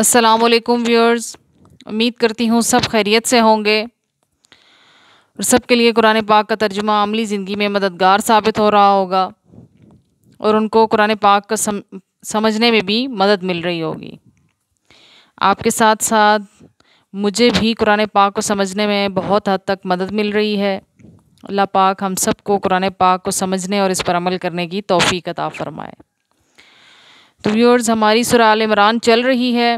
अस्सलाम व्यूअर्स उम्मीद करती हूँ सब खैरियत से होंगे और सब के लिए कुरान पाक का तर्जुमा अमली ज़िंदगी में मददगार साबित हो रहा होगा और उनको कुरान पाक का सम, समझने में भी मदद मिल रही होगी आपके साथ साथ मुझे भी कुरान पाक को समझने में बहुत हद तक मदद मिल रही है अल्लाह पाक हम सबको कुरान पाक को समझने और इस पर अमल करने की तोफ़ी अता फ़रमाए तो व्यूअर्स हमारी सुरा इमरान चल रही है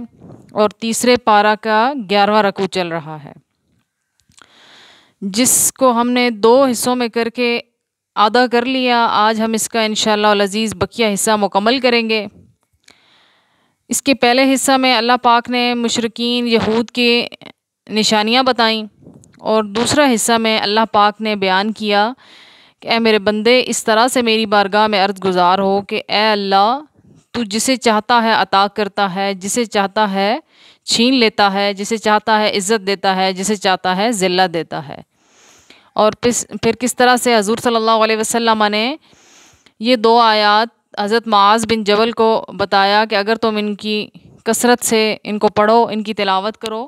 और तीसरे पारा का ग्यारहवा रकू चल रहा है जिसको हमने दो हिस्सों में करके आधा कर लिया आज हम इसका इन अज़ीज़ बकिया हिस्सा मुकम्मल करेंगे इसके पहले हिस्सा में अल्लाह पाक ने मशरकिन यहूद के निशानियाँ बताईं और दूसरा हिस्सा में अल्लाह पाक ने बयान किया कि ए मेरे बंदे इस तरह से मेरी बारगाह में अर्ज गुज़ार हो कि ए अल्लाह तू जिसे चाहता है अता करता है जिसे चाहता है छीन लेता है जिसे चाहता है इज़्ज़त देता है जिसे चाहता है ज़िल्ला देता है और फिर फिर किस तरह से हजूर सल्ला वसम ने ये दो आयात हज़रत माज बिन जबल को बताया कि अगर तुम इनकी कसरत से इनको पढ़ो इनकी तिलावत करो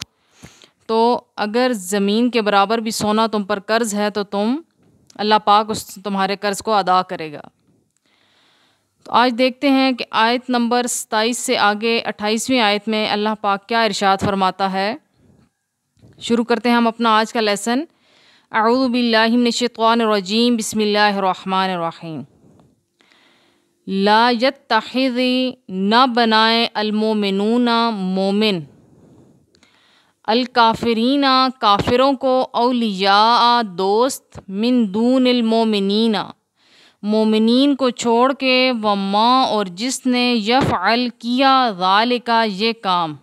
तो अगर ज़मीन के बराबर भी सोना तुम पर कर्ज़ है तो तुम अल्लाह पाक उस तुम्हारे कर्ज़ को अदा करेगा तो आज देखते हैं कि आयत नंबर सताईस से आगे अट्ठाईसवीं आयत में अल्लाह पाक क्या इरशाद फरमाता है शुरू करते हैं हम अपना आज का लेसन अरुबिल्लाशवानरजीम बसमीम लायत तखिज़ी न बनाए अलमोमिनूना मोमिन अलकाफरीना काफिरों को अलिया दोस्त मिन दून मोमिन को छोड़ के व माँ और जिसने यफ़ल किया गाल का ये काम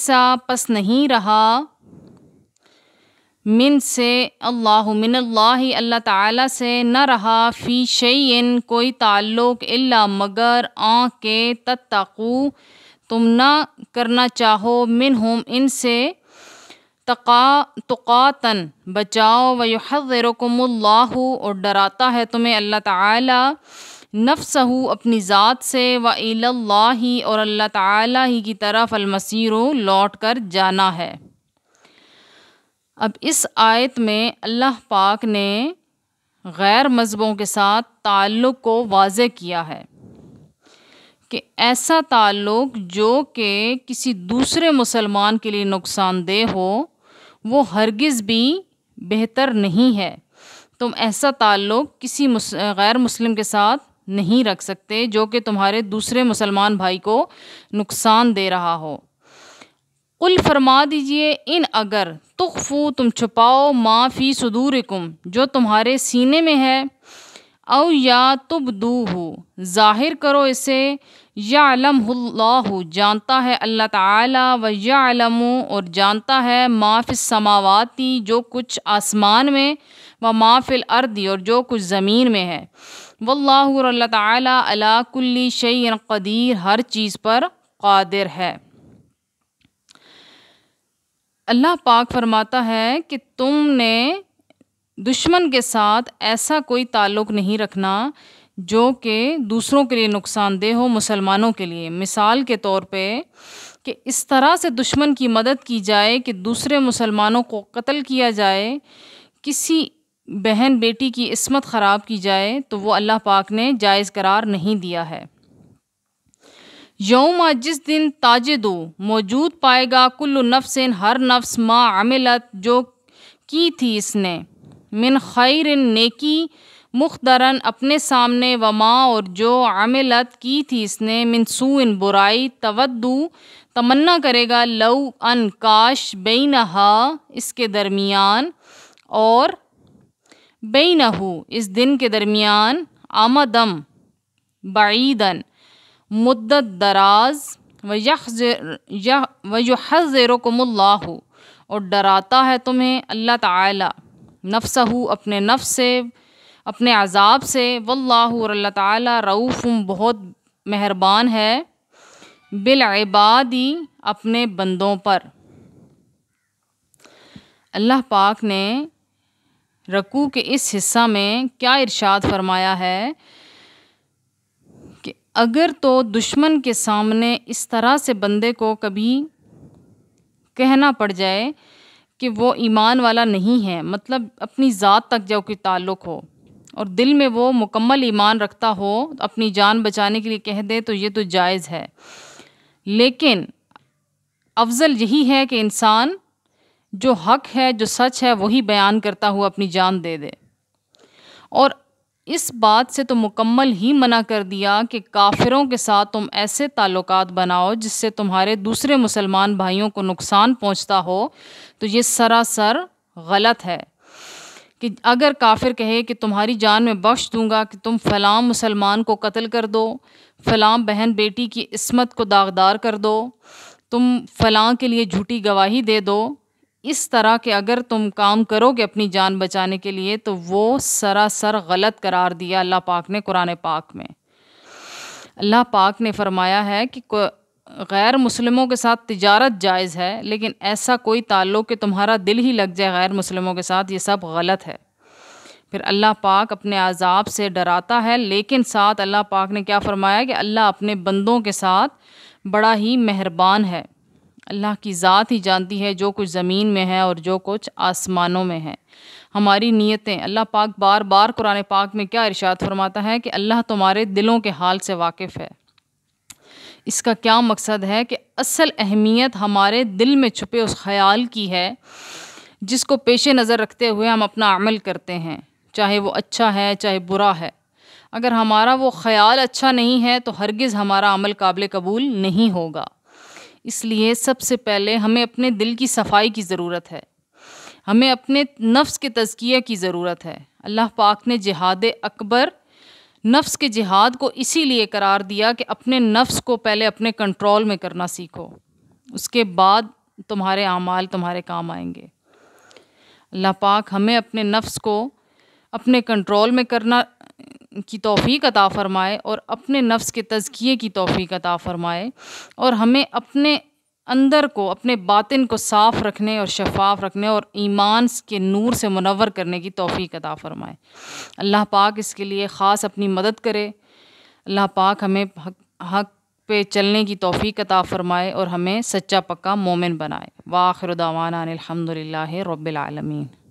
सा पस नहीं रहा मिन से अल्लाह मिन अल्लाह अल्लाह ताला से न रहा फ़ी शयन कोई ताल्लुक़ इल्ला मगर आँ के तत्ताकू तुम ना करना चाहो मिन होम से तका तुकातन बचाओ वहरकम्ल्लाह और डराता है तुम्हें अल्लाह ताला नफ्सहू अपनी ज़ात से व इल्ला और अल्लाह ताला ही की तरफ अलमसीर लौट कर जाना है अब इस आयत में अल्लाह पाक ने गैर मज़हबों के साथ ताल्लुक़ को वाज किया है कि ऐसा ताल्लुक़ जो कि किसी दूसरे मुसलमान के लिए नुकसानदेह हो वो हरगिज़ भी बेहतर नहीं है तुम ऐसा ताल्लुक़ किसी मुस, गैर मुस्लिम के साथ नहीं रख सकते जो कि तुम्हारे दूसरे मुसलमान भाई को नुकसान दे रहा हो कुल फरमा दीजिए इन अगर तुखफू तुम छुपाओ माफ़ी सदूरकुम जो तुम्हारे सीने में है औ या तुब हो ज़ाहिर करो इसे या हो जानता है अल्लाह ताला व या और जानता है माफ़ समावाती जो कुछ आसमान में व माफ़िल अर्दी और जो कुछ ज़मीन में है वल्लाह और अल्लाह ताला अला कुल्ली कदीर हर चीज़ पर कादिर है अल्लाह पाक फरमाता है कि तुमने दुश्मन के साथ ऐसा कोई ताल्लुक़ नहीं रखना जो कि दूसरों के लिए नुकसानदेह हो मुसलमानों के लिए मिसाल के तौर पे कि इस तरह से दुश्मन की मदद की जाए कि दूसरे मुसलमानों को कत्ल किया जाए किसी बहन बेटी की इसमत ख़राब की जाए तो वो अल्लाह पाक ने जायज़ करार नहीं दिया है यौम जिस दिन दो मौजूद पाएगा कुल्लु नफ्सिन हर नफ्स माँ अमिलत जो की थी इसने मिन खैर नेकी मुखदरन अपने सामने वमा और जो आमिलत की थी इसने मिनसू इन बुराई तवद्दू तमन्ना करेगा लव अन काश बेनहा इसके दरमियान और बेनहू इस दिन के दरमियान आमदम बाईदन मुद्दत दराज व वजुहज़रकमल्ला और डराता है तुम्हें अल्लाह ताला नफ्सहू अपने नफ्स से अपने अजाब से वल्लाह अल्लाह ताला बहुत मेहरबान है बिलबादी अपने बंदों पर अल्लाह पाक ने रकू के इस हिस्सा में क्या इरशाद फरमाया है कि अगर तो दुश्मन के सामने इस तरह से बंदे को कभी कहना पड़ जाए कि वो ईमान वाला नहीं है मतलब अपनी ज़ात तक जो कि ताल्लुक़ हो और दिल में वो मुकम्मल ईमान रखता हो अपनी जान बचाने के लिए कह दे तो ये तो जायज़ है लेकिन अफजल यही है कि इंसान जो हक है जो सच है वही बयान करता हुआ अपनी जान दे दे और इस बात से तो मुकम्मल ही मना कर दिया कि काफिरों के साथ तुम ऐसे ताल्लुक बनाओ जिससे तुम्हारे दूसरे मुसलमान भाइयों को नुकसान पहुंचता हो तो ये सरासर गलत है कि अगर काफिर कहे कि तुम्हारी जान में बख्श दूंगा कि तुम फ़लाँ मुसलमान को कत्ल कर दो फलाम बहन बेटी की इसमत को दागदार कर दो तुम फ़लाँ के लिए झूठी गवाही दे दो इस तरह के अगर तुम काम करोगे अपनी जान बचाने के लिए तो वो सरासर गलत करार दिया अल्लाह पाक ने कुरान पाक में अल्लाह पाक ने फरमाया है कि गैर मुसलमों के साथ तिजारत जायज़ है लेकिन ऐसा कोई ताल्लुक़ कि तुम्हारा दिल ही लग जाए गैर मुसलमों के साथ ये सब गलत है फिर अल्लाह पाक अपने आज़ाब से डराता है लेकिन साथ अल्लाह पाक ने क्या फरमाया कि अल्लाह अपने बंदों के साथ बड़ा ही मेहरबान है अल्लाह की ज़ात ही जानती है जो कुछ ज़मीन में है और जो कुछ आसमानों में है हमारी नीयतें अल्लाह पाक बार बार कुरान पाक में क्या इरशाद फरमाता है कि अल्लाह तुम्हारे दिलों के हाल से वाकिफ़ है इसका क्या मकसद है कि असल अहमियत हमारे दिल में छुपे उस ख्याल की है जिसको पेश नज़र रखते हुए हम अपना अमल करते हैं चाहे वो अच्छा है चाहे बुरा है अगर हमारा वो ख्याल अच्छा नहीं है तो हरगिज़ हमारा अमल काबिल कबूल नहीं होगा इसलिए सबसे पहले हमें अपने दिल की सफाई की ज़रूरत है हमें अपने नफ्स के तज़किया की ज़रूरत है अल्लाह पाक ने जिहाद अकबर नफ्स के जिहाद को इसीलिए करार दिया कि अपने नफ्स को पहले अपने कंट्रोल में करना सीखो उसके बाद तुम्हारे अमाल तुम्हारे काम आएंगे अल्लाह पाक हमें अपने नफ्स को अपने कंट्रोल में करना की तोफ़ी अता फ़रमाए और अपने नफ्स के तज़किए की तोफ़ी अता फ़रमाए और हमें अपने अंदर को अपने बातिन को साफ़ रखने और शफाफ रखने और ईमान के नूर से मुनवर करने की तोफ़ी अता फ़रमाए अल्लाह पाक इसके लिए ख़ास अपनी मदद करे अल्लाह पाक हमें हक, हक पे चलने की तोफ़ी अता फ़रमाए और हमें सच्चा पक्का मोमिन बनाए वाखिर दवाना अलहमदिल्ला रबालमीन